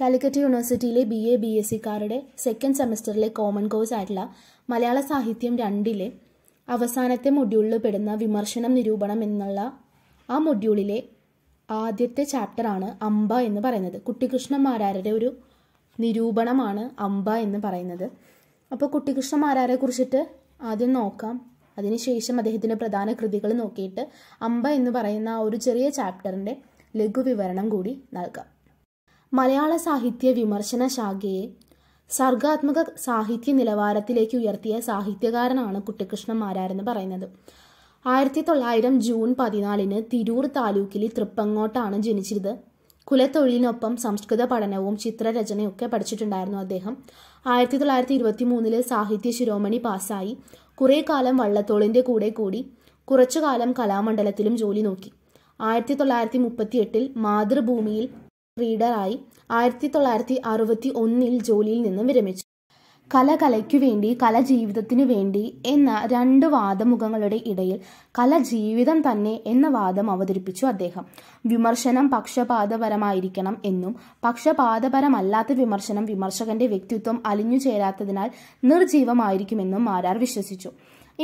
കാലിക്കറ്റ് യൂണിവേഴ്സിറ്റിയിലെ B A B S സിക്കാരുടെ second സെമസ്റ്ററിലെ കോമൺ കോഴ്സ് ആയിട്ടുള്ള മലയാള സാഹിത്യം രണ്ടിലെ അവസാനത്തെ മൊഡ്യൂളിൽ പെടുന്ന വിമർശനം നിരൂപണം എന്നുള്ള ആ മൊഡ്യൂളിലെ ആദ്യത്തെ ചാപ്റ്ററാണ് അമ്പ എന്ന് പറയുന്നത് കുട്ടികൃഷ്ണ മാരാരുടെ ഒരു നിരൂപണമാണ് അമ്പ എന്ന് പറയുന്നത് അപ്പോൾ കുട്ടികൃഷ്ണ മാരാരെ കുറിച്ചിട്ട് ആദ്യം നോക്കാം അതിനുശേഷം അദ്ദേഹത്തിൻ്റെ പ്രധാന കൃതികൾ നോക്കിയിട്ട് അമ്പ എന്ന് പറയുന്ന ആ ഒരു ചെറിയ ചാപ്റ്ററിൻ്റെ ലഘു വിവരണം കൂടി നൽകാം മലയാള സാഹിത്യ വിമർശന ശാഖയെ സർഗാത്മക സാഹിത്യ നിലവാരത്തിലേക്ക് ഉയർത്തിയ സാഹിത്യകാരനാണ് കുട്ടികൃഷ്ണൻ മാരാരെന്ന് പറയുന്നത് ആയിരത്തി തൊള്ളായിരം ജൂൺ പതിനാലിന് തിരൂർ താലൂക്കിലെ തൃപ്പങ്ങോട്ടാണ് ജനിച്ചത് കുലത്തൊഴിലിനൊപ്പം സംസ്കൃത പഠനവും ചിത്രരചനയൊക്കെ പഠിച്ചിട്ടുണ്ടായിരുന്നു അദ്ദേഹം ആയിരത്തി തൊള്ളായിരത്തി ഇരുപത്തി മൂന്നില് സാഹിത്യ ശിരോമണി പാസ്സായി കുറേ കാലം വള്ളത്തോളിൻ്റെ കൂടെ കൂടി കുറച്ചു കാലം കലാമണ്ഡലത്തിലും ജോലി നോക്കി ആയിരത്തി തൊള്ളായിരത്തി മുപ്പത്തി എട്ടിൽ മാതൃഭൂമിയിൽ റീഡറായി ആയിരത്തി തൊള്ളായിരത്തി അറുപത്തി ഒന്നിൽ ജോലിയിൽ നിന്നും വിരമിച്ചു കല കലയ്ക്കു വേണ്ടി കല ജീവിതത്തിനു വേണ്ടി എന്ന രണ്ട് വാദമുഖങ്ങളുടെ ഇടയിൽ കല ജീവിതം തന്നെ എന്ന വാദം അവതരിപ്പിച്ചു അദ്ദേഹം വിമർശനം പക്ഷപാതപരമായിരിക്കണം എന്നും പക്ഷപാതപരമല്ലാത്ത വിമർശനം വിമർശകന്റെ വ്യക്തിത്വം അലിഞ്ഞു ചേരാത്തതിനാൽ നിർജീവമായിരിക്കുമെന്നും മാരാർ വിശ്വസിച്ചു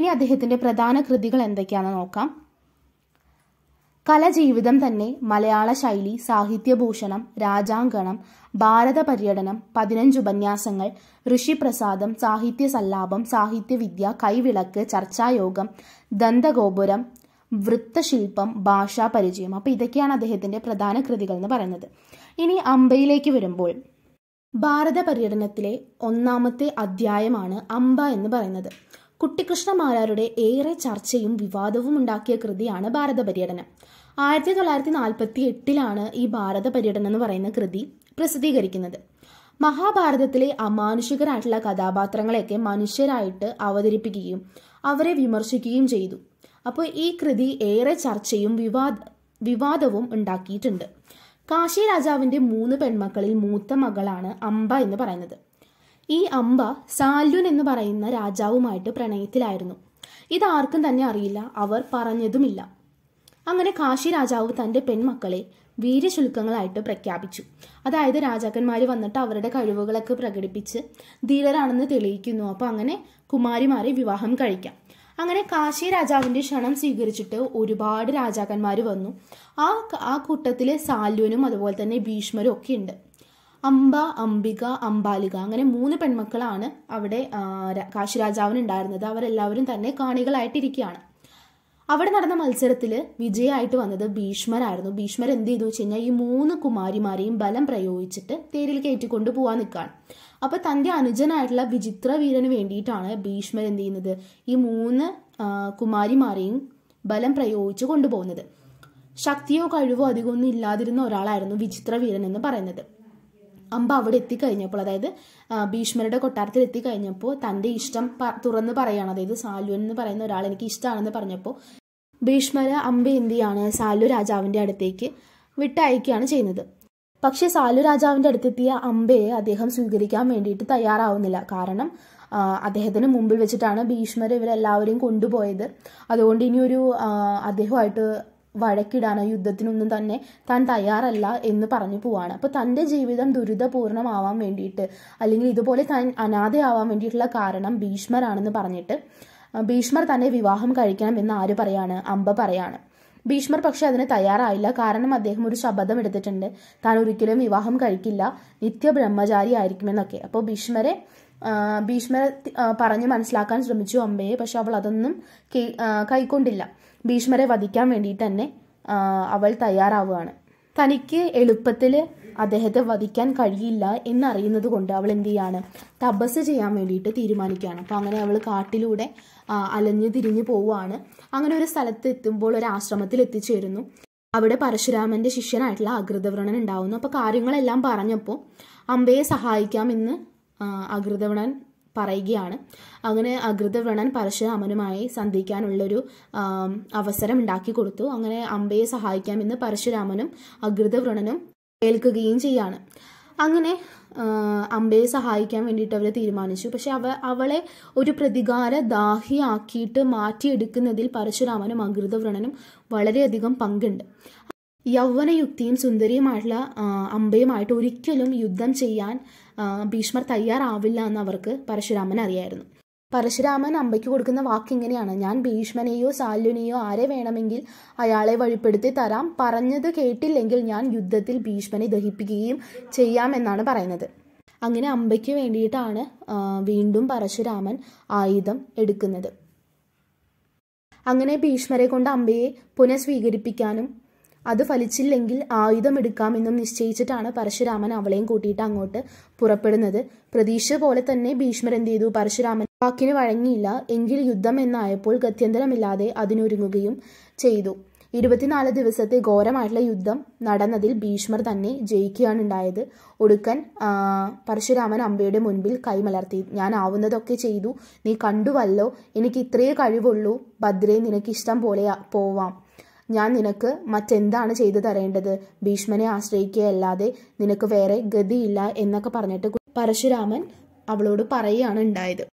ഇനി അദ്ദേഹത്തിന്റെ പ്രധാന കൃതികൾ എന്തൊക്കെയാണെന്ന് നോക്കാം കലജീവിതം തന്നെ മലയാള ശൈലി സാഹിത്യഭൂഷണം രാജാങ്കണം ഭാരത പര്യടനം പതിനഞ്ച് ഉപന്യാസങ്ങൾ ഋഷിപ്രസാദം സാഹിത്യ സല്ലാപം സാഹിത്യവിദ്യ കൈവിളക്ക് ചർച്ചായോഗം ദന്തഗോപുരം വൃത്തശില്പം ഭാഷാ പരിചയം അപ്പോൾ ഇതൊക്കെയാണ് അദ്ദേഹത്തിൻ്റെ പ്രധാന കൃതികൾ എന്ന് പറയുന്നത് ഇനി അമ്പയിലേക്ക് വരുമ്പോൾ ഭാരത പര്യടനത്തിലെ ഒന്നാമത്തെ അധ്യായമാണ് അമ്പ എന്ന് പറയുന്നത് കുട്ടിക്കൃഷ്ണമാരാരുടെ ഏറെ ചർച്ചയും വിവാദവും ഉണ്ടാക്കിയ കൃതിയാണ് ഭാരത പര്യടനം ആയിരത്തി തൊള്ളായിരത്തി നാൽപ്പത്തി എട്ടിലാണ് ഈ ഭാരത പര്യടനം എന്ന് പറയുന്ന കൃതി പ്രസിദ്ധീകരിക്കുന്നത് മഹാഭാരതത്തിലെ അമാനുഷികരായിട്ടുള്ള കഥാപാത്രങ്ങളെയൊക്കെ മനുഷ്യരായിട്ട് അവതരിപ്പിക്കുകയും അവരെ വിമർശിക്കുകയും ചെയ്തു അപ്പോൾ ഈ കൃതി ഏറെ ചർച്ചയും വിവാദ വിവാദവും ഉണ്ടാക്കിയിട്ടുണ്ട് കാശി രാജാവിന്റെ മൂന്ന് പെൺമക്കളിൽ മൂത്ത മകളാണ് അംബ എന്ന് പറയുന്നത് ഈ അംബ സാല്യുൻ എന്ന് പറയുന്ന രാജാവുമായിട്ട് പ്രണയത്തിലായിരുന്നു ഇതാർക്കും തന്നെ അറിയില്ല അവർ പറഞ്ഞതുമില്ല അങ്ങനെ കാശി രാജാവ് തൻ്റെ പെൺമക്കളെ വീര്യശുൽക്കങ്ങളായിട്ട് പ്രഖ്യാപിച്ചു അതായത് രാജാക്കന്മാർ വന്നിട്ട് അവരുടെ കഴിവുകളൊക്കെ പ്രകടിപ്പിച്ച് ധീരരാണെന്ന് തെളിയിക്കുന്നു അപ്പോൾ അങ്ങനെ കുമാരിമാരെ വിവാഹം കഴിക്കാം അങ്ങനെ കാശി രാജാവിൻ്റെ ക്ഷണം സ്വീകരിച്ചിട്ട് ഒരുപാട് രാജാക്കന്മാർ വന്നു ആ ആ കൂട്ടത്തിൽ സാല്യുനും അതുപോലെ തന്നെ ഭീഷ്മരും ഒക്കെ ഉണ്ട് അംബ അംബിക അംബാലിക അങ്ങനെ മൂന്ന് പെൺമക്കളാണ് അവിടെ കാശിരാജാവിന് ഉണ്ടായിരുന്നത് അവരെല്ലാവരും തന്നെ കാണികളായിട്ടിരിക്കുകയാണ് അവിടെ നടന്ന മത്സരത്തിൽ വിജയമായിട്ട് വന്നത് ഭീഷ്മരായിരുന്നു ഭീഷ്മർ എന്ത് ചെയ്തു വെച്ച് കഴിഞ്ഞാൽ ഈ മൂന്ന് കുമാരിമാരെയും ബലം പ്രയോഗിച്ചിട്ട് തേരിൽ കയറ്റിക്കൊണ്ട് പോകാൻ നിൽക്കുകയാണ് അപ്പോൾ തൻ്റെ അനുജനായിട്ടുള്ള വിചിത്ര വീരന് വേണ്ടിയിട്ടാണ് ഭീഷ്മർ എന്ത് ചെയ്യുന്നത് ഈ മൂന്ന് കുമാരിമാരെയും ബലം പ്രയോഗിച്ച് കൊണ്ടുപോകുന്നത് ശക്തിയോ കഴിവോ അധികമൊന്നും ഇല്ലാതിരുന്ന ഒരാളായിരുന്നു വിചിത്ര വീരൻ എന്ന് പറയുന്നത് അമ്പ അവിടെ എത്തിക്കഴിഞ്ഞപ്പോൾ അതായത് ഭീഷ്മരുടെ കൊട്ടാരത്തിൽ എത്തിക്കഴിഞ്ഞപ്പോൾ തൻ്റെ ഇഷ്ടം തുറന്ന് പറയുകയാണ് അതായത് സാലു എന്ന് പറയുന്ന ഒരാൾ എനിക്ക് ഇഷ്ടമാണെന്ന് പറഞ്ഞപ്പോൾ ഭീഷ്മര അമ്പ എന്ത് ചെയ്യാണ് സാലു രാജാവിൻ്റെ അടുത്തേക്ക് വിട്ടയക്കുകയാണ് ചെയ്യുന്നത് പക്ഷേ സാലു രാജാവിൻ്റെ അടുത്തെത്തിയ അമ്പയെ അദ്ദേഹം സ്വീകരിക്കാൻ വേണ്ടിയിട്ട് തയ്യാറാവുന്നില്ല കാരണം അദ്ദേഹത്തിന് മുമ്പിൽ വെച്ചിട്ടാണ് ഭീഷ്മർ ഇവരെല്ലാവരെയും കൊണ്ടുപോയത് അതുകൊണ്ട് ഇനിയൊരു അദ്ദേഹമായിട്ട് വഴക്കിടാനോ യുദ്ധത്തിനൊന്നും തന്നെ താൻ തയ്യാറല്ല എന്ന് പറഞ്ഞു പോവാണ് അപ്പോൾ തന്റെ ജീവിതം ദുരിതപൂർണമാവാൻ വേണ്ടിയിട്ട് അല്ലെങ്കിൽ ഇതുപോലെ താൻ അനാഥയാവാൻ വേണ്ടിയിട്ടുള്ള കാരണം ഭീഷ്മരാണെന്ന് പറഞ്ഞിട്ട് ഭീഷ്മർ തന്നെ വിവാഹം കഴിക്കണം എന്ന് ആര് പറയാണ് അമ്പ പറയാണ് ഭീഷ്മർ പക്ഷെ അതിന് തയ്യാറായില്ല കാരണം അദ്ദേഹം ഒരു ശബ്ദം എടുത്തിട്ടുണ്ട് താൻ ഒരിക്കലും വിവാഹം കഴിക്കില്ല നിത്യ ബ്രഹ്മചാരി ആയിരിക്കുമെന്നൊക്കെ അപ്പോൾ ഭീഷ്മരെ ഭീഷ്മരെ പറഞ്ഞ് മനസ്സിലാക്കാൻ ശ്രമിച്ചു അമ്പയെ പക്ഷെ അവൾ അതൊന്നും കൈക്കൊണ്ടില്ല ഭീഷ്മരെ വധിക്കാൻ വേണ്ടിയിട്ട് തന്നെ അവൾ തയ്യാറാവുകയാണ് തനിക്ക് എളുപ്പത്തിൽ അദ്ദേഹത്തെ വധിക്കാൻ കഴിയില്ല എന്നറിയുന്നത് കൊണ്ട് അവൾ എന്ത് ചെയ്യാണ് തപസ് ചെയ്യാൻ വേണ്ടിയിട്ട് തീരുമാനിക്കുകയാണ് അപ്പോൾ അങ്ങനെ അവൾ കാട്ടിലൂടെ അലഞ്ഞു തിരിഞ്ഞു പോവുകയാണ് അങ്ങനെ ഒരു സ്ഥലത്ത് എത്തുമ്പോൾ ഒരു ആശ്രമത്തിൽ എത്തിച്ചേരുന്നു അവിടെ പരശുരാമന്റെ ശിഷ്യനായിട്ടുള്ള അകൃതവ്രണൻ ഉണ്ടാവുന്നു അപ്പോൾ കാര്യങ്ങളെല്ലാം പറഞ്ഞപ്പോൾ അമ്പയെ എന്ന് അകൃതവണൻ പറയുകയാണ് അങ്ങനെ അകൃതവ്രണൻ പരശുരാമനുമായി ഒരു അവസരം ഉണ്ടാക്കി കൊടുത്തു അങ്ങനെ അമ്പയെ സഹായിക്കാമെന്ന് പരശുരാമനും അകൃതവ്രണനും ഏൽക്കുകയും ചെയ്യാണ് അങ്ങനെ അമ്പയെ സഹായിക്കാൻ വേണ്ടിയിട്ട് അവരെ തീരുമാനിച്ചു പക്ഷെ അവ അവളെ ഒരു പ്രതികാര ദാഹിയാക്കിയിട്ട് മാറ്റിയെടുക്കുന്നതിൽ പരശുരാമനും അകൃതവ്രണനും വളരെയധികം പങ്കുണ്ട് യൗവനയുക്തിയും സുന്ദരിയുമായിട്ടുള്ള അമ്പയുമായിട്ട് ഒരിക്കലും യുദ്ധം ചെയ്യാൻ ഭീഷ്മർ തയ്യാറാവില്ല എന്ന് അവർക്ക് പരശുരാമൻ അറിയായിരുന്നു പരശുരാമൻ അമ്പയ്ക്ക് കൊടുക്കുന്ന വാക്ക് ഇങ്ങനെയാണ് ഞാൻ ഭീഷ്മനെയോ സാല്യുനെയോ ആരെ വേണമെങ്കിൽ അയാളെ വഴിപ്പെടുത്തി തരാം പറഞ്ഞത് കേട്ടില്ലെങ്കിൽ ഞാൻ യുദ്ധത്തിൽ ഭീഷ്മനെ ദഹിപ്പിക്കുകയും ചെയ്യാമെന്നാണ് പറയുന്നത് അങ്ങനെ അമ്പയ്ക്ക് വേണ്ടിയിട്ടാണ് വീണ്ടും പരശുരാമൻ ആയുധം എടുക്കുന്നത് അങ്ങനെ ഭീഷ്മരെ കൊണ്ട് അമ്പയെ പുനഃസ്വീകരിപ്പിക്കാനും അത് ഫലിച്ചില്ലെങ്കിൽ ആയുധമെടുക്കാമെന്നും നിശ്ചയിച്ചിട്ടാണ് പരശുരാമൻ അവളെയും കൂട്ടിയിട്ട് അങ്ങോട്ട് പുറപ്പെടുന്നത് പ്രതീക്ഷ പോലെ തന്നെ ഭീഷ്മർ എന്ത് ചെയ്തു പരശുരാമൻ വാക്കിന് വഴങ്ങിയില്ല എങ്കിൽ യുദ്ധം എന്നായപ്പോൾ ഗത്യന്തരമില്ലാതെ അതിനൊരുങ്ങുകയും ചെയ്തു ഇരുപത്തിനാല് ദിവസത്തെ ഘോരമായിട്ടുള്ള യുദ്ധം നടന്നതിൽ ഭീഷ്മർ തന്നെ ജയിക്കുകയാണ് ഉണ്ടായത് ഒടുക്കൻ പരശുരാമൻ അമ്പയുടെ മുൻപിൽ കൈമലർത്തി ഞാൻ ആവുന്നതൊക്കെ ചെയ്തു നീ കണ്ടുവല്ലോ എനിക്ക് ഇത്രയേ കഴിവുള്ളൂ ഭദ്രേ നിനക്കിഷ്ടം പോലെ പോവാം ഞാൻ നിനക്ക് മറ്റെന്താണ് ചെയ്തു തരേണ്ടത് ഭീഷ്മനെ ആശ്രയിക്കുകയല്ലാതെ നിനക്ക് വേറെ ഗതിയില്ല എന്നൊക്കെ പറഞ്ഞിട്ട് പരശുരാമൻ അവളോട് പറയുകയാണ് ഉണ്ടായത്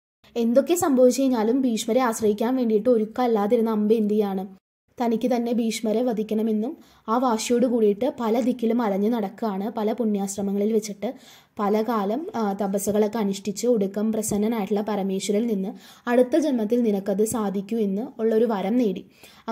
എന്തൊക്കെ സംഭവിച്ചു കഴിഞ്ഞാലും ഭീഷ്മരെ ആശ്രയിക്കാൻ വേണ്ടിയിട്ട് ഒരുക്കമല്ലാതിരുന്ന അമ്പ എന്തിയാണ് ചെയ്യാണ് തനിക്ക് തന്നെ ഭീഷ്മരെ വധിക്കണമെന്നും ആ വാശിയോട് കൂടിയിട്ട് പല ദിക്കിലും അലഞ്ഞു നടക്കുകയാണ് പല പുണ്യാശ്രമങ്ങളിൽ വെച്ചിട്ട് പല കാലം തപസ്സുകളൊക്കെ അനുഷ്ഠിച്ച് ഒടുക്കം പ്രസന്നനായിട്ടുള്ള പരമേശ്വരനിൽ നിന്ന് അടുത്ത ജന്മത്തിൽ നിനക്കത് സാധിക്കൂ എന്ന് ഉള്ളൊരു വരം നേടി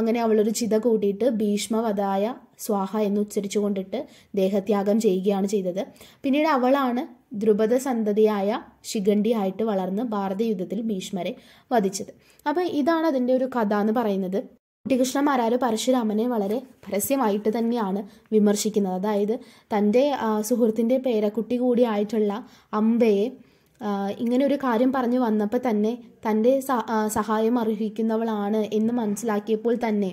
അങ്ങനെ അവളൊരു ചിത കൂട്ടിയിട്ട് ഭീഷ്മവതായ സ്വാഹ എന്ന് ഉച്ചരിച്ചു കൊണ്ടിട്ട് ദേഹത്യാഗം ചെയ്യുകയാണ് ചെയ്തത് പിന്നീട് അവളാണ് ദ്രുപദ സന്തതിയായ ശിഖണ്ഡി ആയിട്ട് വളർന്ന് ഭാരതയുദ്ധത്തിൽ യുദ്ധത്തിൽ ഭീഷ്മരെ വധിച്ചത് അപ്പോൾ ഇതാണ് അതിൻ്റെ ഒരു കഥ എന്ന് പറയുന്നത് കുട്ടികൃഷ്ണ മാരാര് പരശുരാമനെ വളരെ പരസ്യമായിട്ട് തന്നെയാണ് വിമർശിക്കുന്നത് അതായത് തൻ്റെ സുഹൃത്തിൻ്റെ പേരക്കുട്ടി കൂടിയായിട്ടുള്ള ആയിട്ടുള്ള അമ്പയെ ഇങ്ങനെ ഒരു കാര്യം പറഞ്ഞു വന്നപ്പോൾ തന്നെ തൻ്റെ സഹായം അർഹിക്കുന്നവളാണ് എന്ന് മനസ്സിലാക്കിയപ്പോൾ തന്നെ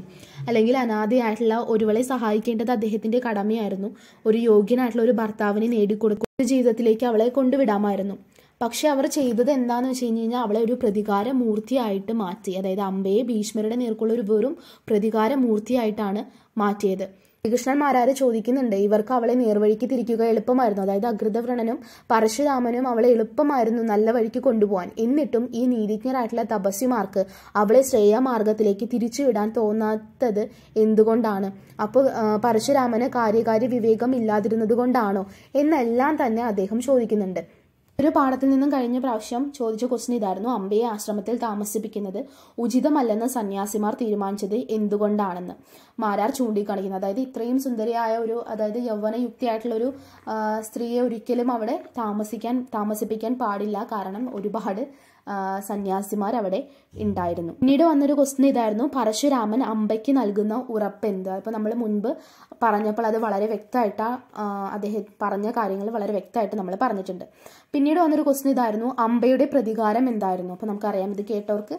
അല്ലെങ്കിൽ അനാഥയായിട്ടുള്ള ഒരുവളെ സഹായിക്കേണ്ടത് അദ്ദേഹത്തിൻ്റെ കടമയായിരുന്നു ഒരു യോഗ്യനായിട്ടുള്ള ഒരു ഭർത്താവിനെ നേടിക്കൊടുക്കുന്ന ജീവിതത്തിലേക്ക് അവളെ കൊണ്ടുവിടാമായിരുന്നു പക്ഷെ അവർ ചെയ്തത് എന്താന്ന് വെച്ച് കഴിഞ്ഞ് കഴിഞ്ഞാൽ അവളെ ഒരു പ്രതികാര മൂർത്തിയായിട്ട് മാറ്റി അതായത് അമ്പയെ ഭീഷ്മരുടെ നേർക്കുള്ള ഒരു വെറും പ്രതികാര മൂർത്തിയായിട്ടാണ് മാറ്റിയത് മാരാരെ ചോദിക്കുന്നുണ്ട് ഇവർക്ക് അവളെ നേർവഴിക്ക് തിരിക്കുക എളുപ്പമായിരുന്നു അതായത് അകൃതവ്രണനും പരശുരാമനും അവളെ എളുപ്പമായിരുന്നു നല്ല വഴിക്ക് കൊണ്ടുപോകാൻ എന്നിട്ടും ഈ നീതിജ്ഞരായിട്ടുള്ള തപസ്യമാർക്ക് അവളെ ശ്രേയമാർഗത്തിലേക്ക് തിരിച്ചുവിടാൻ തോന്നാത്തത് എന്തുകൊണ്ടാണ് അപ്പോൾ പരശുരാമന് കാര്യകാര്യ വിവേകം ഇല്ലാതിരുന്നത് കൊണ്ടാണോ എന്നെല്ലാം തന്നെ അദ്ദേഹം ചോദിക്കുന്നുണ്ട് ഒരു പാഠത്തിൽ നിന്നും കഴിഞ്ഞ പ്രാവശ്യം ചോദിച്ച ക്വസ്റ്റ്യൻ ഇതായിരുന്നു അമ്പയെ ആശ്രമത്തിൽ താമസിപ്പിക്കുന്നത് ഉചിതമല്ലെന്ന് സന്യാസിമാർ തീരുമാനിച്ചത് എന്തുകൊണ്ടാണെന്ന് മാരാർ ചൂണ്ടിക്കാണിക്കുന്നത് അതായത് ഇത്രയും സുന്ദരിയായ ഒരു അതായത് യൗവന യുക്തിയായിട്ടുള്ള ഒരു സ്ത്രീയെ ഒരിക്കലും അവിടെ താമസിക്കാൻ താമസിപ്പിക്കാൻ പാടില്ല കാരണം ഒരുപാട് സന്യാസിമാർ അവിടെ ഉണ്ടായിരുന്നു പിന്നീട് വന്നൊരു ക്വസ്റ്റ്യൻ ഇതായിരുന്നു പരശുരാമൻ അമ്പയ്ക്ക് നൽകുന്ന ഉറപ്പ് എന്ത് അപ്പോൾ നമ്മൾ മുൻപ് പറഞ്ഞപ്പോൾ അത് വളരെ വ്യക്തമായിട്ട് അദ്ദേഹം പറഞ്ഞ കാര്യങ്ങൾ വളരെ വ്യക്തമായിട്ട് നമ്മൾ പറഞ്ഞിട്ടുണ്ട് പിന്നീട് വന്നൊരു ക്വസ്റ്റ്യൻ ഇതായിരുന്നു അമ്പയുടെ പ്രതികാരം എന്തായിരുന്നു അപ്പോൾ നമുക്കറിയാം ഇത് കേട്ടവർക്ക്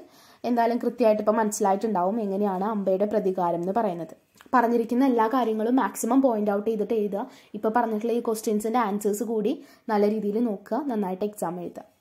എന്തായാലും കൃത്യമായിട്ട് ഇപ്പോൾ മനസ്സിലായിട്ടുണ്ടാവും എങ്ങനെയാണ് അമ്പയുടെ പ്രതികാരം എന്ന് പറയുന്നത് പറഞ്ഞിരിക്കുന്ന എല്ലാ കാര്യങ്ങളും മാക്സിമം പോയിന്റ് ഔട്ട് ചെയ്തിട്ട് എഴുതുക ഇപ്പോൾ പറഞ്ഞിട്ടുള്ള ഈ ക്വസ്റ്റ്യൻസിൻ്റെ ആൻസേഴ്സ് കൂടി നല്ല രീതിയിൽ നോക്കുക നന്നായിട്ട് എക്സാം എഴുതുക